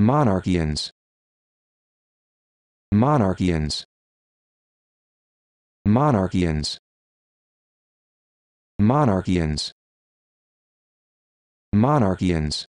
monarchians monarchians monarchians monarchians monarchians